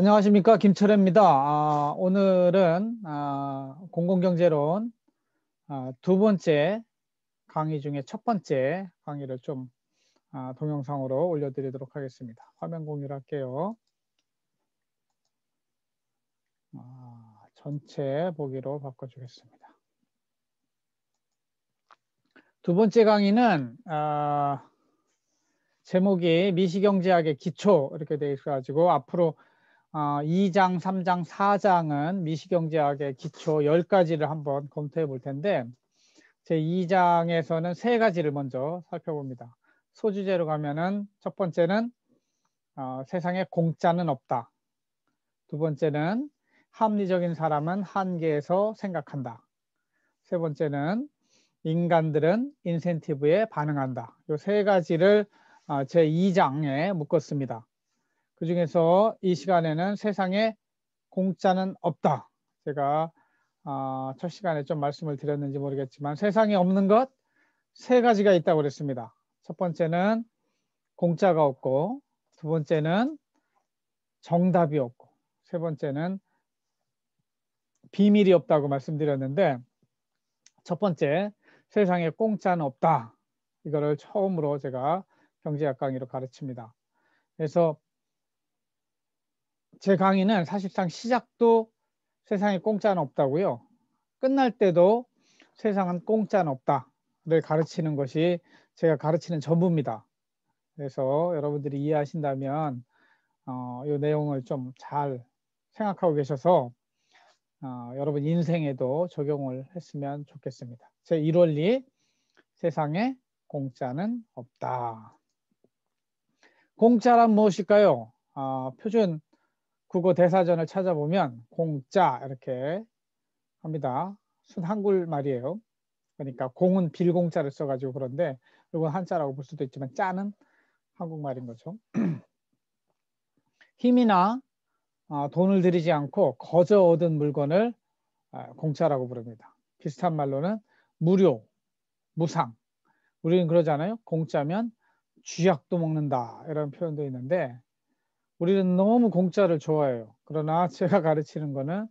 안녕하십니까 김철혜입니다. 아, 오늘은 아, 공공경제론 아, 두 번째 강의 중에 첫 번째 강의를 좀 아, 동영상으로 올려드리도록 하겠습니다. 화면 공유할게요. 를 아, 전체 보기로 바꿔주겠습니다. 두 번째 강의는 아, 제목이 미시경제학의 기초 이렇게 돼 있어가지고 앞으로 2장, 어, 3장, 4장은 미시경제학의 기초 10가지를 한번 검토해 볼 텐데 제2장에서는 세 가지를 먼저 살펴봅니다. 소주제로 가면은 첫 번째는 어, 세상에 공짜는 없다. 두 번째는 합리적인 사람은 한계에서 생각한다. 세 번째는 인간들은 인센티브에 반응한다. 이 세 가지를 어, 제2장에 묶었습니다. 그 중에서 이 시간에는 세상에 공짜는 없다. 제가 아, 첫 시간에 좀 말씀을 드렸는지 모르겠지만 세상에 없는 것 세 가지가 있다고 그랬습니다. 첫 번째는 공짜가 없고 두 번째는 정답이 없고 세 번째는 비밀이 없다고 말씀드렸는데 첫 번째 세상에 공짜는 없다. 이거를 처음으로 제가 경제학 강의로 가르칩니다. 그래서 제 강의는 사실상 시작도 세상에 공짜는 없다고요. 끝날 때도 세상은 공짜는 없다를 가르치는 것이 제가 가르치는 전부입니다. 그래서 여러분들이 이해하신다면 어, 이 내용을 좀 잘 생각하고 계셔서 어, 여러분 인생에도 적용을 했으면 좋겠습니다. 제 1원리 세상에 공짜는 없다. 공짜란 무엇일까요? 어, 표준 국어 대사전을 찾아보면 공짜 이렇게 합니다. 순 한글말이에요. 그러니까 공은 빌공짜를 써가지고 그런데 이건 한자라고 볼 수도 있지만 짜는 한국말인 거죠. 힘이나 어, 돈을 들이지 않고 거저 얻은 물건을 어, 공짜라고 부릅니다. 비슷한 말로는 무료, 무상. 우리는 그러잖아요. 공짜면 쥐약도 먹는다 이런 표현도 있는데 우리는 너무 공짜를 좋아해요. 그러나 제가 가르치는 거는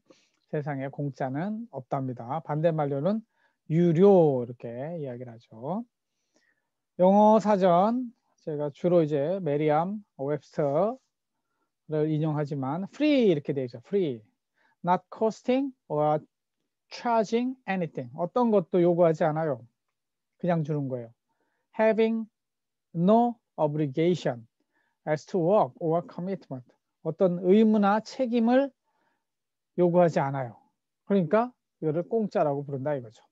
세상에 공짜는 없답니다. 반대말로는 유료 이렇게 이야기를 하죠. 영어 사전 제가 주로 이제 메리암 웹스터를 인용하지만 free 이렇게 되어 있죠. free. not costing or charging anything. 어떤 것도 요구하지 않아요. 그냥 주는 거예요. having no obligation. as to work or commitment. 어떤 의무나 책임을 요구하지 않아요. 그러니까 이거를 공짜라고 부른다 이거죠.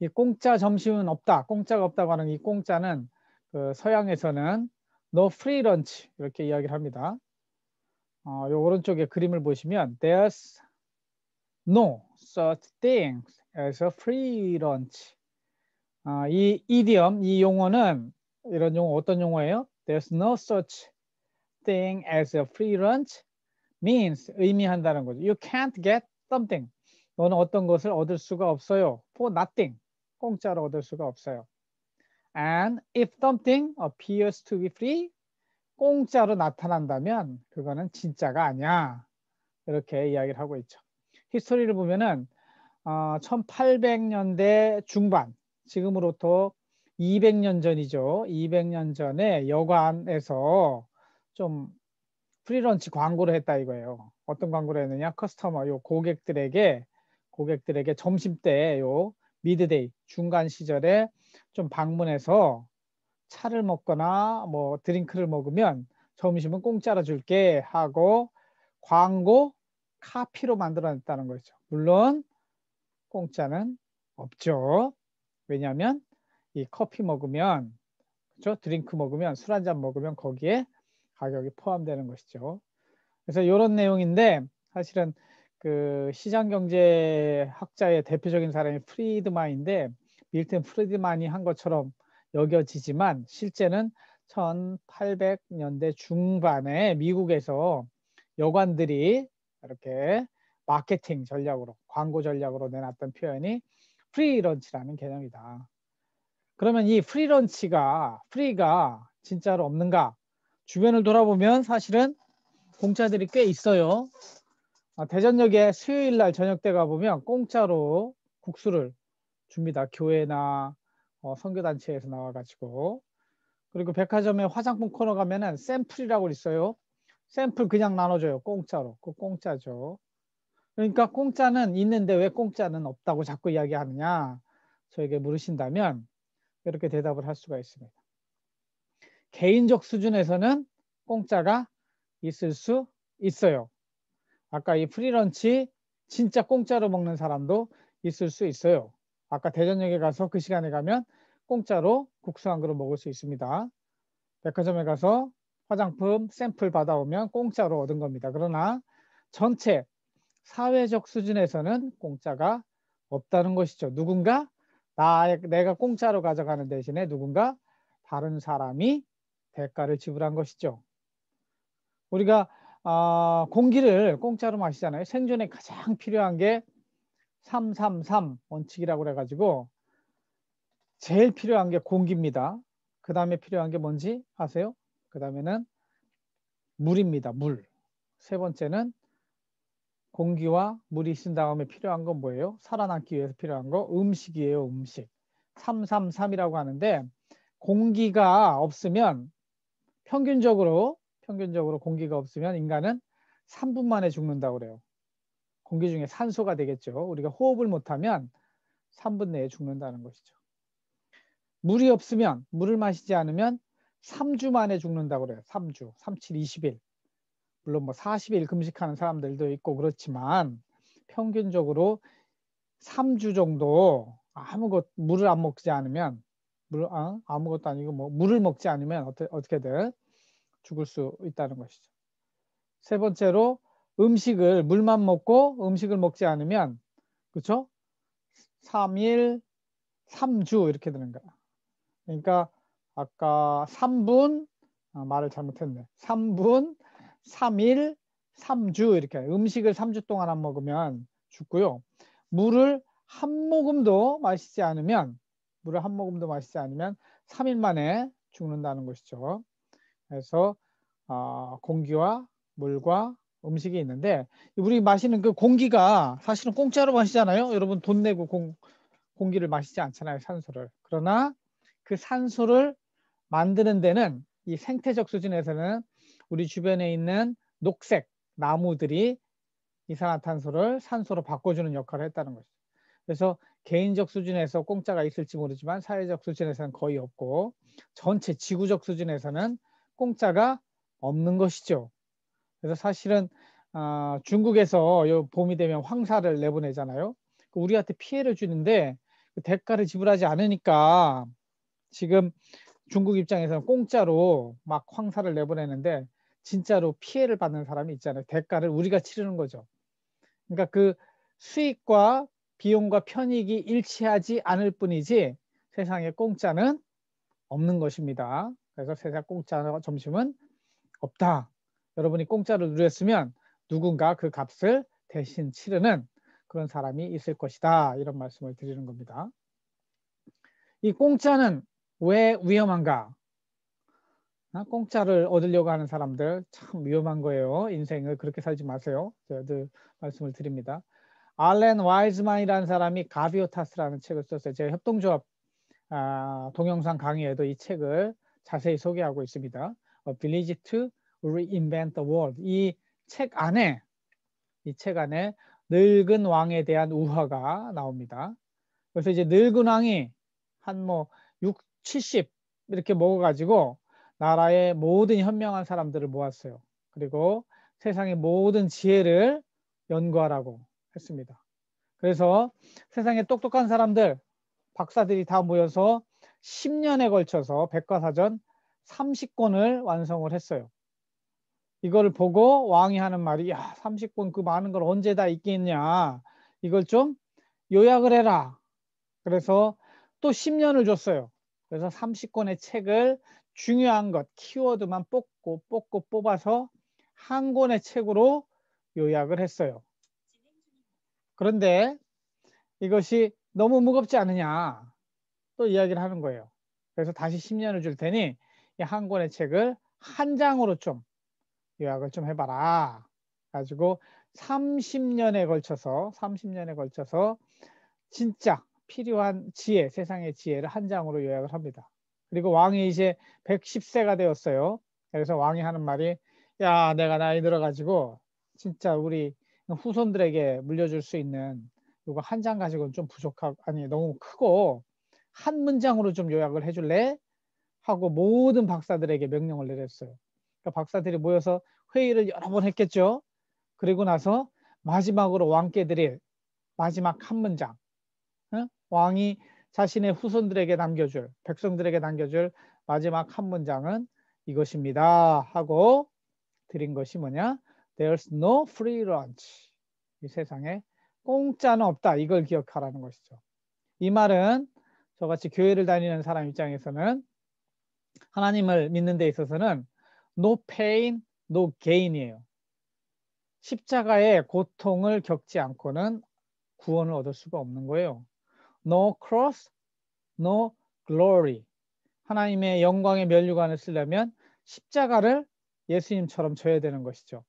이 공짜 점심은 없다, 공짜가 없다고 하는 이 공짜는 그 서양에서는 no free lunch 이렇게 이야기를 합니다. 어, 요 오른쪽에 그림을 보시면 there's no such thing as a free lunch. 어, 이 이디엄, 이 용어는 이런 용어 어떤 용어예요? There's no such thing as a free lunch means 의미한다는 거죠. You can't get something. 너는 어떤 것을 얻을 수가 없어요. For nothing. 공짜로 얻을 수가 없어요. And if something appears to be free, 공짜로 나타난다면 그거는 진짜가 아니야. 이렇게 이야기를 하고 있죠. 히스토리를 보면은 어, 1800년대 중반, 지금으로부터 200년 전이죠. 200년 전에 여관에서 좀 프리런치 광고를 했다 이거예요. 어떤 광고를 했느냐? 커스터머 요 고객들에게 고객들에게 점심 때 요 미드데이 중간 시절에 좀 방문해서 차를 먹거나 뭐 드링크를 먹으면 점심은 공짜로 줄게 하고 광고 카피로 만들어냈다는 거죠. 물론 공짜는 없죠. 왜냐하면 이 커피 먹으면 그렇죠? 드링크 먹으면 술 한 잔 먹으면 거기에 가격이 포함되는 것이죠. 그래서 이런 내용인데 사실은 그 시장 경제 학자의 대표적인 사람이 프리드만인데 밀턴 프리드만이 한 것처럼 여겨지지만 실제는 1800년대 중반에 미국에서 여관들이 이렇게 마케팅 전략으로 광고 전략으로 내놨던 표현이 프리런치라는 개념이다. 그러면 이 프리런치가 프리가 진짜로 없는가? 주변을 돌아보면 사실은 공짜들이 꽤 있어요. 아, 대전역에 수요일 날 저녁 때 가보면 공짜로 국수를 줍니다. 교회나 어, 선교단체에서 나와가지고 그리고 백화점에 화장품 코너 가면은 샘플이라고 있어요. 샘플 그냥 나눠줘요. 공짜로. 그 공짜죠. 그러니까 공짜는 있는데 왜 공짜는 없다고 자꾸 이야기하느냐 저에게 물으신다면 이렇게 대답을 할 수가 있습니다. 개인적 수준에서는 공짜가 있을 수 있어요. 아까 이 프리런치 진짜 공짜로 먹는 사람도 있을 수 있어요. 아까 대전역에 가서 그 시간에 가면 공짜로 국수 한 그릇 먹을 수 있습니다. 백화점에 가서 화장품 샘플 받아오면 공짜로 얻은 겁니다. 그러나 전체 사회적 수준에서는 공짜가 없다는 것이죠. 누군가 나 내가 공짜로 가져가는 대신에 누군가 다른 사람이 대가를 지불한 것이죠. 우리가 어, 공기를 공짜로 마시잖아요. 생존에 가장 필요한 게 333 원칙이라고 그래가지고 제일 필요한 게 공기입니다. 그 다음에 필요한 게 뭔지 아세요? 그 다음에는 물입니다. 물. 세 번째는 공기와 물이 신 다음에 필요한 건 뭐예요? 살아남기 위해서 필요한 거 음식이에요. 음식. 333이라고 하는데 공기가 없으면 평균적으로 평균적으로 공기가 없으면 인간은 3분 만에 죽는다고 그래요. 공기 중에 산소가 되겠죠. 우리가 호흡을 못하면 3분 내에 죽는다는 것이죠. 물이 없으면 물을 마시지 않으면 3주 만에 죽는다고 그래요. 3주, 37, 20일. 물론 뭐 40일 금식하는 사람들도 있고 그렇지만 평균적으로 3주 정도 아무것 물을 안 먹지 않으면 물 아, 아무것도 아니고 뭐 물을 먹지 않으면 어떻게 어떻게든 죽을 수 있다는 것이죠. 세 번째로 음식을 물만 먹고 음식을 먹지 않으면 그렇죠? 3일 3주 이렇게 되는 거야. 그러니까 아까 3분 아, 말을 잘못했네. 3분 3일, 3주 이렇게 음식을 3주 동안 안 먹으면 죽고요. 물을 한 모금도 마시지 않으면 물을 한 모금도 마시지 않으면 3일 만에 죽는다는 것이죠. 그래서 어, 공기와 물과 음식이 있는데 우리 마시는 그 공기가 사실은 공짜로 마시잖아요. 여러분 돈 내고 공, 공기를 마시지 않잖아요. 산소를. 그러나 그 산소를 만드는 데는 이 생태적 수준에서는 우리 주변에 있는 녹색 나무들이 이산화탄소를 산소로 바꿔주는 역할을 했다는 것이죠. 그래서 개인적 수준에서 공짜가 있을지 모르지만 사회적 수준에서는 거의 없고 전체 지구적 수준에서는 공짜가 없는 것이죠. 그래서 사실은 어, 중국에서 요 봄이 되면 황사를 내보내잖아요. 그 우리한테 피해를 주는데 그 대가를 지불하지 않으니까 지금 중국 입장에서는 공짜로 막 황사를 내보내는데 진짜로 피해를 받는 사람이 있잖아요. 대가를 우리가 치르는 거죠. 그러니까 그 수익과 비용과 편익이 일치하지 않을 뿐이지 세상에 공짜는 없는 것입니다. 그래서 세상 공짜 점심은 없다. 여러분이 공짜로 누렸으면 누군가 그 값을 대신 치르는 그런 사람이 있을 것이다. 이런 말씀을 드리는 겁니다. 이 공짜는 왜 위험한가? 아, 공짜를 얻으려고 하는 사람들 참 위험한 거예요. 인생을 그렇게 살지 마세요. 제가 늘 말씀을 드립니다. 알렌 와이즈만이라는 사람이 가비오타스라는 책을 썼어요. 제가 협동조합 아, 동영상 강의에도 이 책을 자세히 소개하고 있습니다. 빌리지 투 Reinvent the World 이 책 안에 이 책 안에 늙은 왕에 대한 우화가 나옵니다. 그래서 이제 늙은 왕이 한 뭐 6, 70 이렇게 먹어가지고 나라의 모든 현명한 사람들을 모았어요. 그리고 세상의 모든 지혜를 연구하라고 했습니다. 그래서 세상의 똑똑한 사람들, 박사들이 다 모여서 10년에 걸쳐서 백과사전 30권을 완성을 했어요. 이걸 보고 왕이 하는 말이 야 30권 그 많은 걸 언제 다 읽겠냐 이걸 좀 요약을 해라 그래서 또 10년을 줬어요 그래서 30권의 책을 중요한 것 키워드만 뽑고 뽑고 뽑아서 한 권의 책으로 요약을 했어요. 그런데 이것이 너무 무겁지 않느냐 또 이야기를 하는 거예요. 그래서 다시 10년을 줄 테니 이 한 권의 책을 한 장으로 좀 요약을 좀 해봐라. 가지고 30년에 걸쳐서 30년에 걸쳐서 진짜 필요한 지혜, 세상의 지혜를 한 장으로 요약을 합니다. 그리고 왕이 이제 110세가 되었어요. 그래서 왕이 하는 말이 야 내가 나이 들어가지고 진짜 우리 후손들에게 물려줄 수 있는 이거 한 장 가지고는 좀 부족하고 아니 너무 크고 한 문장으로 좀 요약을 해줄래? 하고 모든 박사들에게 명령을 내렸어요. 그러니까 박사들이 모여서 회의를 여러 번 했겠죠. 그리고 나서 마지막으로 왕께 드릴 마지막 한 문장. 응? 왕이 자신의 후손들에게 남겨줄 백성들에게 남겨줄 마지막 한 문장은 이것입니다 하고 드린 것이 뭐냐 There's no free lunch 이 세상에 공짜는 없다 이걸 기억하라는 것이죠 이 말은 저같이 교회를 다니는 사람 입장에서는 하나님을 믿는 데 있어서는 no pain, no gain이에요. 십자가의 고통을 겪지 않고는 구원을 얻을 수가 없는 거예요. no cross, no glory. 하나님의 영광의 면류관을 쓰려면 십자가를 예수님처럼 져야 되는 것이죠.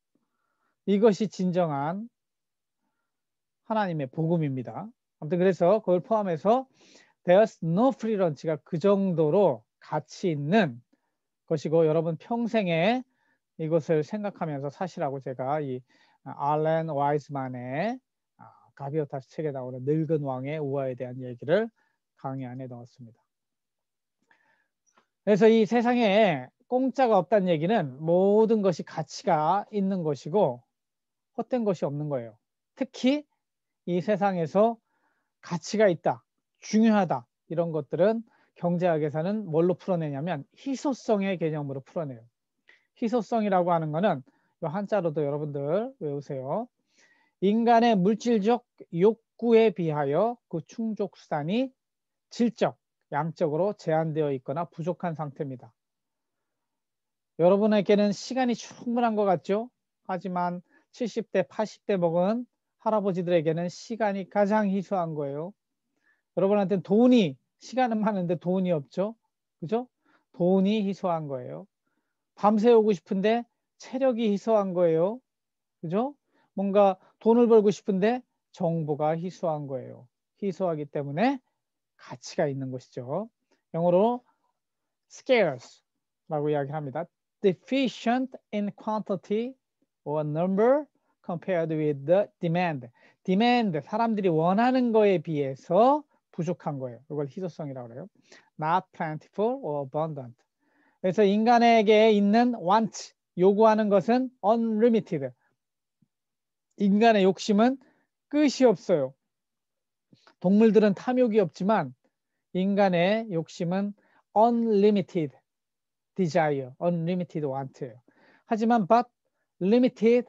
이것이 진정한 하나님의 복음입니다. 아무튼 그래서 그걸 포함해서 there's no free lunch가 그 정도로 가치 있는 것이고 여러분 평생에 이것을 생각하면서 사시라고 제가 이 알렌 와이즈만의 가비오타시 책에 나오는 늙은 왕의 우화에 대한 얘기를 강의 안에 넣었습니다. 그래서 이 세상에 공짜가 없다는 얘기는 모든 것이 가치가 있는 것이고 헛된 것이 없는 거예요. 특히 이 세상에서 가치가 있다, 중요하다 이런 것들은 경제학에서는 뭘로 풀어내냐면 희소성의 개념으로 풀어내요. 희소성이라고 하는 것은 한자로도 여러분들 외우세요. 인간의 물질적 욕구에 비하여 그 충족 수단이 질적, 양적으로 제한되어 있거나 부족한 상태입니다. 여러분에게는 시간이 충분한 것 같죠? 하지만 70대, 80대 먹은 할아버지들에게는 시간이 가장 희소한 거예요. 여러분한테는 돈이, 시간은 많은데 돈이 없죠? 그죠? 돈이 희소한 거예요. 밤새우고 싶은데 체력이 희소한 거예요. 그죠? 뭔가 돈을 벌고 싶은데 정보가 희소한 거예요. 희소하기 때문에 가치가 있는 것이죠. 영어로 scarce라고 이야기합니다. deficient in quantity or number compared with the demand. demand, 사람들이 원하는 거에 비해서 부족한 거예요. 이걸 희소성이라고 그래요. not plentiful or abundant. 그래서 인간에게 있는 want, 요구하는 것은 unlimited, 인간의 욕심은 끝이 없어요. 동물들은 탐욕이 없지만 인간의 욕심은 unlimited desire, unlimited want예요. 하지만 but limited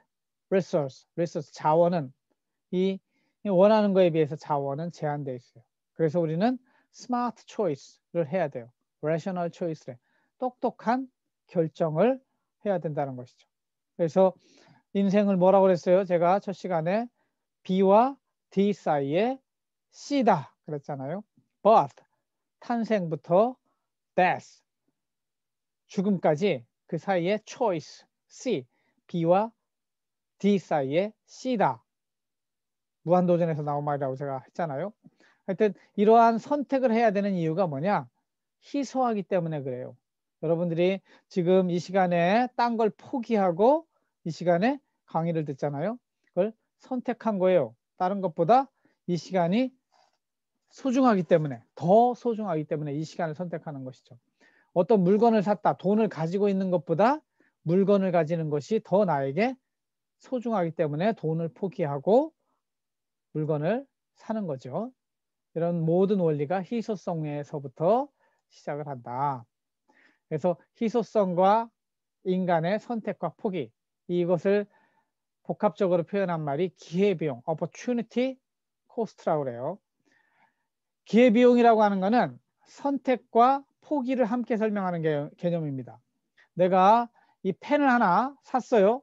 resource, resource 자원은 이 원하는 거에 비해서 자원은 제한되어 있어요. 그래서 우리는 smart choice를 해야 돼요. rational choice를 똑똑한 결정을 해야 된다는 것이죠. 그래서 인생을 뭐라고 그랬어요? 제가 첫 시간에 B와 D 사이에 C다 그랬잖아요. Birth, 탄생부터 death, 죽음까지 그 사이에 choice, C, B와 D 사이에 C다. 무한도전에서 나온 말이라고 제가 했잖아요. 하여튼 이러한 선택을 해야 되는 이유가 뭐냐? 희소하기 때문에 그래요. 여러분들이 지금 이 시간에 딴 걸 포기하고 이 시간에 강의를 듣잖아요. 그걸 선택한 거예요. 다른 것보다 이 시간이 소중하기 때문에 더 소중하기 때문에 이 시간을 선택하는 것이죠. 어떤 물건을 샀다, 돈을 가지고 있는 것보다 물건을 가지는 것이 더 나에게 소중하기 때문에 돈을 포기하고 물건을 사는 거죠. 이런 모든 원리가 희소성에서부터 시작을 한다. 그래서 희소성과 인간의 선택과 포기 이것을 복합적으로 표현한 말이 기회비용, opportunity cost라고 그래요. 기회비용이라고 하는 것은 선택과 포기를 함께 설명하는 개념입니다. 내가 이 펜을 하나 샀어요.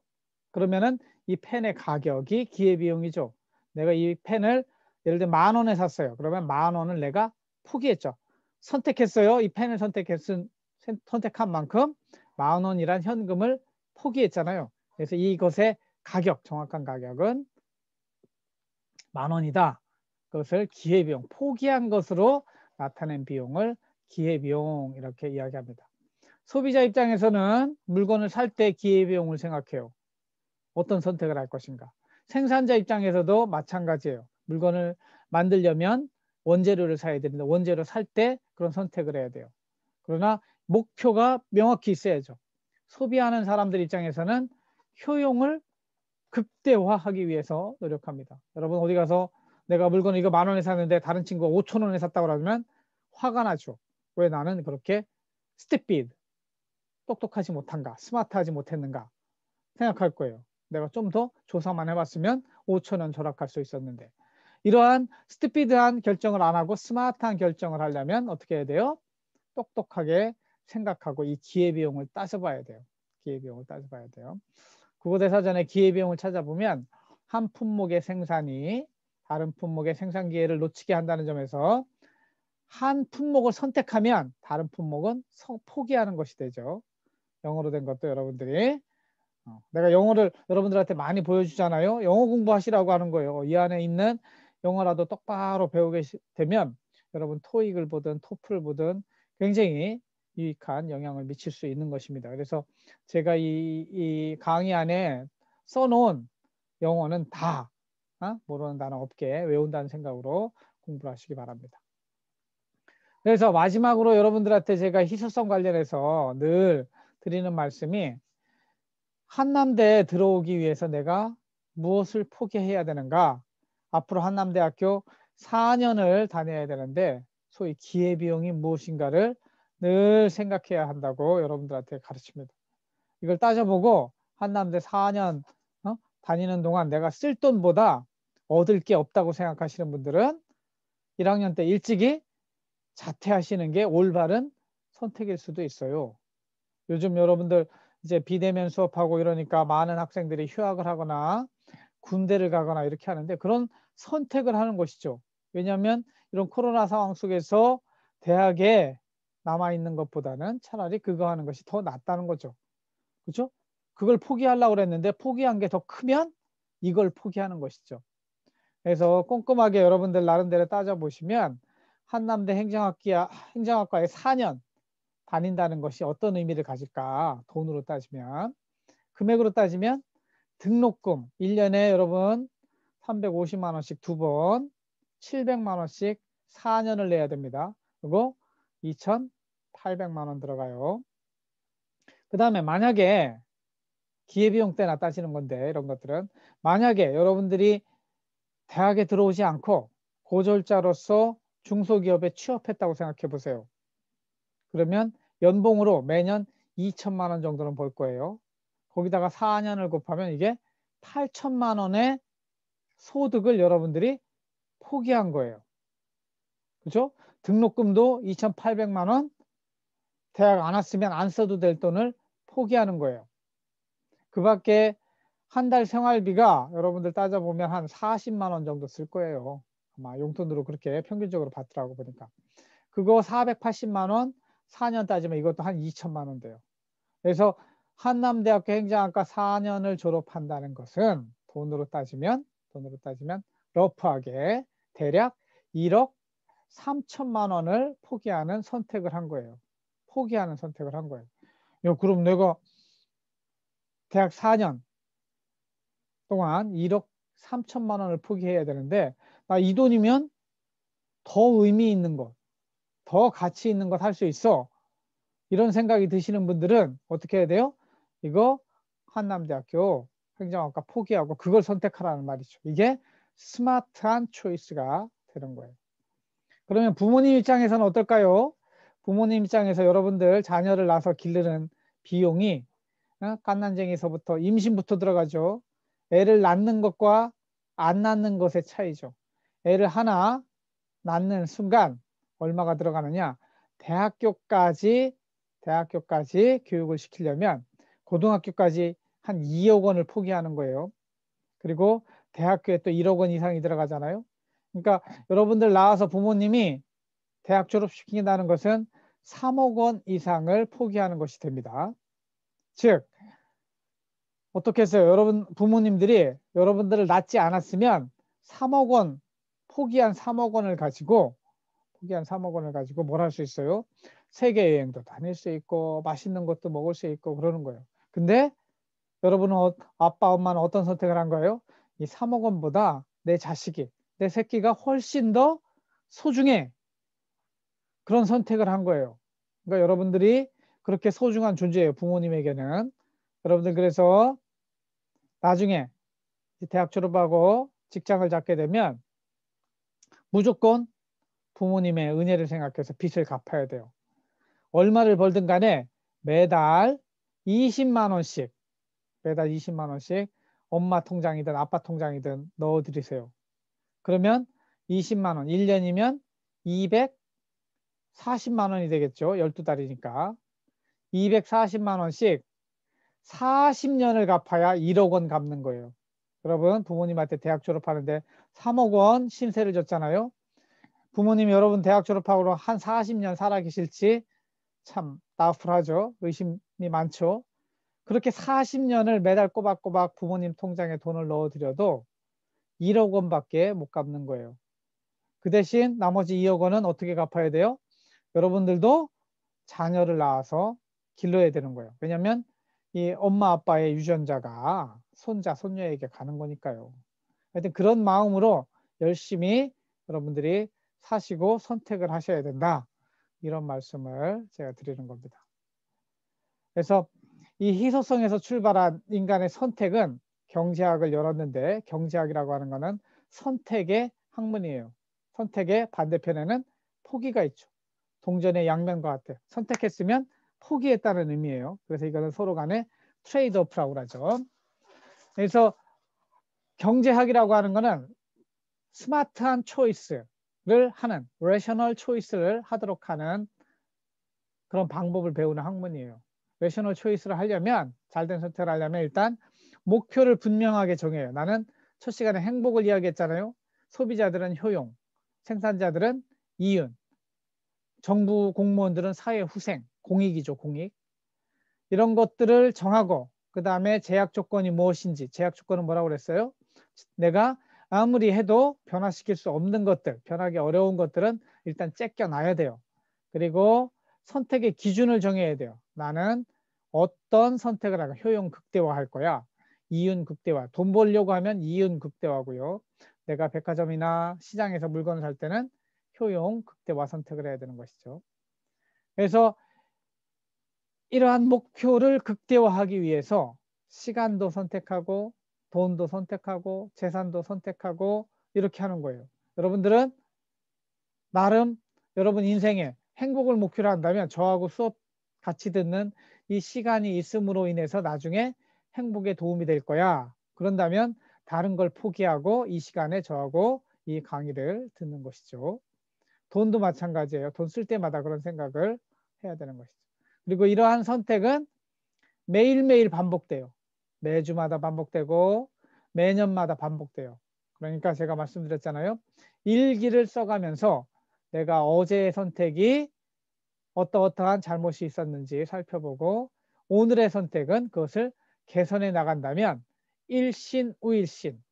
그러면은 이 펜의 가격이 기회비용이죠. 내가 이 펜을 예를 들어 만 원에 샀어요. 그러면 만 원을 내가 포기했죠. 선택했어요. 이 펜을 선택했은 선택한 만큼 만 원이란 현금을 포기했잖아요. 그래서 이것의 가격, 정확한 가격은 만 원이다. 그것을 기회비용, 포기한 것으로 나타낸 비용을 기회비용 이렇게 이야기합니다. 소비자 입장에서는 물건을 살 때 기회비용을 생각해요. 어떤 선택을 할 것인가. 생산자 입장에서도 마찬가지예요. 물건을 만들려면 원재료를 사야 되는데 원재료 살 때 그런 선택을 해야 돼요. 그러나 목표가 명확히 있어야죠. 소비하는 사람들 입장에서는 효용을 극대화하기 위해서 노력합니다. 여러분 어디 가서 내가 물건을 이거 만 원에 샀는데 다른 친구가 오천 원에 샀다고 하면 화가 나죠. 왜 나는 그렇게 스티피드 똑똑하지 못한가 스마트하지 못했는가 생각할 거예요. 내가 좀 더 조사만 해봤으면 오천 원 절약할 수 있었는데 이러한 스티피드한 결정을 안 하고 스마트한 결정을 하려면 어떻게 해야 돼요? 똑똑하게 생각하고 이 기회비용을 따져봐야 돼요. 기회비용을 따져봐야 돼요. 국어대 사전의 기회비용을 찾아보면 한 품목의 생산이 다른 품목의 생산 기회를 놓치게 한다는 점에서 한 품목을 선택하면 다른 품목은 포기하는 것이 되죠. 영어로 된 것도 여러분들이 어, 내가 영어를 여러분들한테 많이 보여주잖아요. 영어 공부하시라고 하는 거예요. 어, 이 안에 있는 영어라도 똑바로 배우게 되면 여러분 토익을 보든 토플을 보든 굉장히 유익한 영향을 미칠 수 있는 것입니다. 그래서 제가 이, 이 강의 안에 써놓은 영어는 다 어? 모르는 단어 없게 외운다는 생각으로 공부를 하시기 바랍니다. 그래서 마지막으로 여러분들한테 제가 희소성 관련해서 늘 드리는 말씀이 한남대에 들어오기 위해서 내가 무엇을 포기해야 되는가? 앞으로 한남대학교 4년을 다녀야 되는데 소위 기회비용이 무엇인가를 늘 생각해야 한다고 여러분들한테 가르칩니다. 이걸 따져보고 한남대 4년 어? 다니는 동안 내가 쓸 돈보다 얻을 게 없다고 생각하시는 분들은 1학년 때 일찍이 자퇴하시는 게 올바른 선택일 수도 있어요. 요즘 여러분들 이제 비대면 수업하고 이러니까 많은 학생들이 휴학을 하거나 군대를 가거나 이렇게 하는데 그런 선택을 하는 것이죠. 왜냐하면 이런 코로나 상황 속에서 대학에 남아 있는 것보다는 차라리 그거 하는 것이 더 낫다는 거죠. 그렇죠? 그걸 포기하려고 그랬는데 포기한 게 더 크면 이걸 포기하는 것이죠. 그래서 꼼꼼하게 여러분들 나름대로 따져 보시면 한남대 행정학기야 행정학과에 4년 다닌다는 것이 어떤 의미를 가질까? 돈으로 따지면 금액으로 따지면 등록금 1년에 여러분 350만 원씩 두 번, 700만 원씩 4년을 내야 됩니다. 그리고 2,800만 원 들어가요. 그 다음에 만약에 기회비용 때나 따지는 건데 이런 것들은 만약에 여러분들이 대학에 들어오지 않고 고졸자로서 중소기업에 취업했다고 생각해 보세요. 그러면 연봉으로 매년 2천만 원 정도는 벌 거예요. 거기다가 4년을 곱하면 이게 8천만 원의 소득을 여러분들이 포기한 거예요. 그렇죠? 등록금도 2,800만 원 대학 안 왔으면 안 써도 될 돈을 포기하는 거예요. 그 밖에 한 달 생활비가 여러분들 따져보면 한 40만 원 정도 쓸 거예요. 아마 용돈으로 그렇게 평균적으로 받더라고 보니까. 그거 480만 원, 4년 따지면 이것도 한 2천만 원 돼요. 그래서 한남대학교 행정학과 4년을 졸업한다는 것은 돈으로 따지면 돈으로 따지면 러프하게 대략 1억 3천만 원을 포기하는 선택을 한 거예요. 포기하는 선택을 한 거예요. 야, 그럼 내가 대학 4년 동안 1억 3천만 원을 포기해야 되는데 나 이 돈이면 더 의미 있는 것, 더 가치 있는 것 할 수 있어. 이런 생각이 드시는 분들은 어떻게 해야 돼요? 이거 한남대학교 행정학과 포기하고 그걸 선택하라는 말이죠. 이게 스마트한 초이스가 되는 거예요. 그러면 부모님 입장에서는 어떨까요? 부모님 입장에서 여러분들 자녀를 낳아서 기르는 비용이 깐난쟁이서부터 어, 임신부터 들어가죠. 애를 낳는 것과 안 낳는 것의 차이죠. 애를 하나 낳는 순간 얼마가 들어가느냐? 대학교까지 대학교까지 교육을 시키려면 고등학교까지 한 2억 원을 포기하는 거예요. 그리고 대학교에 또 1억 원 이상이 들어가잖아요. 그러니까 여러분들 나와서 부모님이 대학 졸업시킨다는 것은 3억 원 이상을 포기하는 것이 됩니다. 즉 어떻게 했어요? 여러분 부모님들이 여러분들을 낳지 않았으면 3억 원 포기한 3억 원을 가지고 포기한 3억 원을 가지고 뭘 할 수 있어요? 세계 여행도 다닐 수 있고 맛있는 것도 먹을 수 있고 그러는 거예요. 근데 여러분은 어, 아빠 엄마는 어떤 선택을 한 거예요? 이 3억 원보다 내 자식이 내 새끼가 훨씬 더 소중해. 그런 선택을 한 거예요. 그러니까 여러분들이 그렇게 소중한 존재예요. 부모님에게는. 여러분들 그래서 나중에 대학 졸업하고 직장을 잡게 되면 무조건 부모님의 은혜를 생각해서 빚을 갚아야 돼요. 얼마를 벌든 간에 매달 20만 원씩 매달 20만 원씩 엄마 통장이든 아빠 통장이든 넣어드리세요. 그러면 20만 원, 1년이면 240만 원이 되겠죠. 12달이니까. 240만 원씩 40년을 갚아야 1억 원 갚는 거예요. 여러분 부모님한테 대학 졸업하는데 3억 원 신세를 졌잖아요. 부모님 여러분 대학 졸업하고 한 40년 살아 계실지 참 나풀하죠. 의심이 많죠. 그렇게 40년을 매달 꼬박꼬박 부모님 통장에 돈을 넣어드려도 1억 원밖에 못 갚는 거예요. 그 대신 나머지 2억 원은 어떻게 갚아야 돼요? 여러분들도 자녀를 낳아서 길러야 되는 거예요. 왜냐하면 이 엄마 아빠의 유전자가 손자 손녀에게 가는 거니까요. 하여튼 그런 마음으로 열심히 여러분들이 사시고 선택을 하셔야 된다. 이런 말씀을 제가 드리는 겁니다. 그래서 이 희소성에서 출발한 인간의 선택은 경제학을 열었는데 경제학이라고 하는 것은 선택의 학문이에요. 선택의 반대편에는 포기가 있죠. 동전의 양면과 같아요. 선택했으면 포기했다는 의미예요. 그래서 이거는 서로 간에 트레이드오프라고 하죠. 그래서 경제학이라고 하는 것은 스마트한 초이스를 하는 레셔널 초이스를 하도록 하는 그런 방법을 배우는 학문이에요. 레셔널 초이스를 하려면 잘된 선택을 하려면 일단 목표를 분명하게 정해요. 나는 첫 시간에 행복을 이야기했잖아요. 소비자들은 효용, 생산자들은 이윤, 정부 공무원들은 사회 후생, 공익이죠, 공익. 이런 것들을 정하고 그 다음에 제약 조건이 무엇인지 제약 조건은 뭐라고 그랬어요? 내가 아무리 해도 변화시킬 수 없는 것들, 변하기 어려운 것들은 일단 쬐껴놔야 돼요. 그리고 선택의 기준을 정해야 돼요. 나는 어떤 선택을 하고 효용 극대화할 거야. 이윤 극대화. 돈 벌려고 하면 이윤 극대화고요. 내가 백화점이나 시장에서 물건을 살 때는 효용 극대화 선택을 해야 되는 것이죠. 그래서 이러한 목표를 극대화하기 위해서 시간도 선택하고 돈도 선택하고 재산도 선택하고 이렇게 하는 거예요. 여러분들은 나름 여러분 인생에 행복을 목표로 한다면 저하고 수업 같이 듣는 이 시간이 있음으로 인해서 나중에 행복에 도움이 될 거야. 그런다면 다른 걸 포기하고 이 시간에 저하고 이 강의를 듣는 것이죠. 돈도 마찬가지예요. 돈 쓸 때마다 그런 생각을 해야 되는 것이죠. 그리고 이러한 선택은 매일매일 반복돼요. 매주마다 반복되고 매년마다 반복돼요. 그러니까 제가 말씀드렸잖아요. 일기를 써가면서 내가 어제의 선택이 어떠어떠한 잘못이 있었는지 살펴보고 오늘의 선택은 그것을 개선해 나간다면 일신 우일신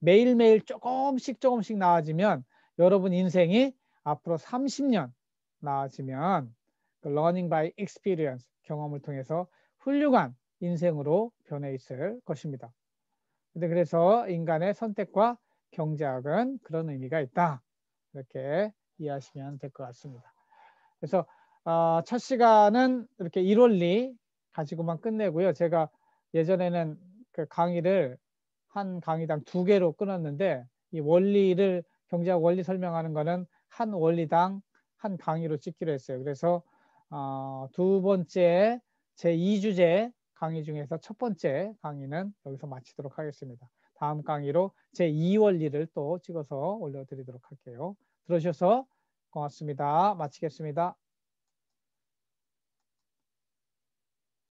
매일매일 조금씩 조금씩 나아지면 여러분 인생이 앞으로 30년 나아지면 러닝 바이 익스피리언스 경험을 통해서 훌륭한 인생으로 변해 있을 것입니다. 근데 그래서 인간의 선택과 경제학은 그런 의미가 있다. 이렇게 이해하시면 될 것 같습니다. 그래서 어, 첫 시간은 이렇게 이론리 가지고만 끝내고요. 제가 예전에는 그 강의를 한 강의당 두 개로 끊었는데 이 원리를 경제학 원리 설명하는 거는 한 원리당 한 강의로 찍기로 했어요. 그래서 어, 두 번째 제 2주제 강의 중에서 첫 번째 강의는 여기서 마치도록 하겠습니다. 다음 강의로 제 2원리를 또 찍어서 올려드리도록 할게요. 들어주셔서 고맙습니다. 마치겠습니다.